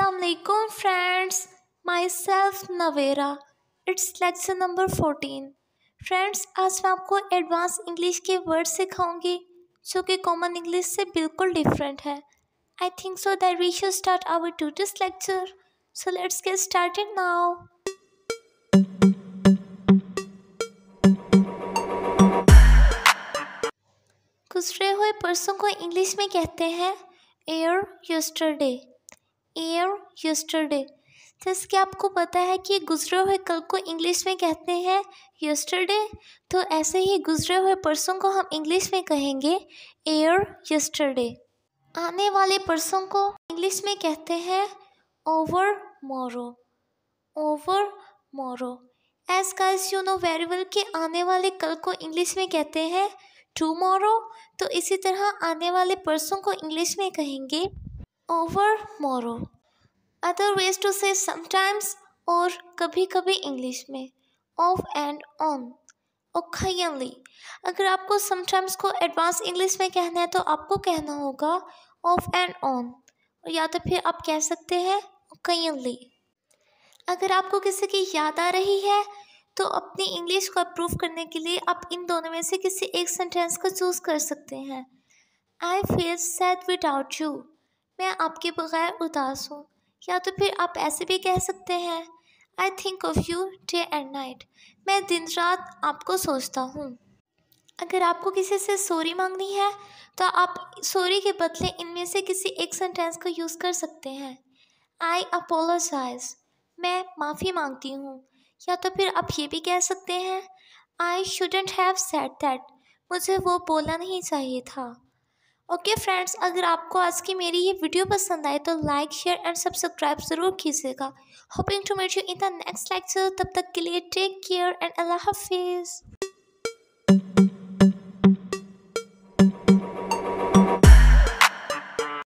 friends myself Navera it's lecture number fourteen friends आज मैं आपको एडवांस इंग्लिश के वर्ड सिखाऊंगी जो कि कॉमन इंग्लिश से बिल्कुल डिफरेंट है I think so that we should start our to this lecture so let's get started now गुजरे हुए परसों को इंग्लिश में कहते हैं एयर यस्टरडे एयर यस्टरडे तो इसके आपको पता है कि गुजरे हुए कल को इंग्लिश में कहते हैं यस्टरडे तो ऐसे ही गुजरे हुए परसों को हम इंग्लिश में कहेंगे एयर यस्टरडे आने वाले परसों को इंग्लिश में कहते हैं over overmorrow overmorrow as guys you know very well के आने वाले कल को इंग्लिश में कहते हैं टूमोरो तो इसी तरह आने वाले परसों को इंग्लिश में कहेंगे ओवर मोरो other ways to say sometimes or कभी कभी इंग्लिश में ऑफ एंड ऑन ओकेजनली अगर आपको समटाइम्स को एडवांस इंग्लिश में कहना है तो आपको कहना होगा ऑफ एंड ऑन या तो फिर आप कह सकते हैं ओकेजनली अगर आपको किसी की याद आ रही है तो अपनी इंग्लिश को अप्रूव करने के लिए आप इन दोनों में से किसी एक सेंटेंस को चूज़ कर सकते हैं I feel sad without you मैं आपके बगैर उदास हूँ या तो फिर आप ऐसे भी कह सकते हैं I think of you day and night मैं दिन रात आपको सोचता हूँ अगर आपको किसी से सॉरी मांगनी है तो आप सॉरी के बदले इनमें से किसी एक सेंटेंस को यूज़ कर सकते हैं आई अपोलोजाइज मैं माफ़ी मांगती हूँ या तो फिर आप ये भी कह सकते हैं I shouldn't have said that मुझे वो बोलना नहीं चाहिए था ओके okay फ्रेंड्स अगर आपको आज की मेरी ये वीडियो पसंद आए तो लाइक शेयर एंड सब्सक्राइब ज़रूर कीजिएगा hoping to meet you in the next lecture तब तक के लिए टेक केयर एंड अल्लाह हाफिज़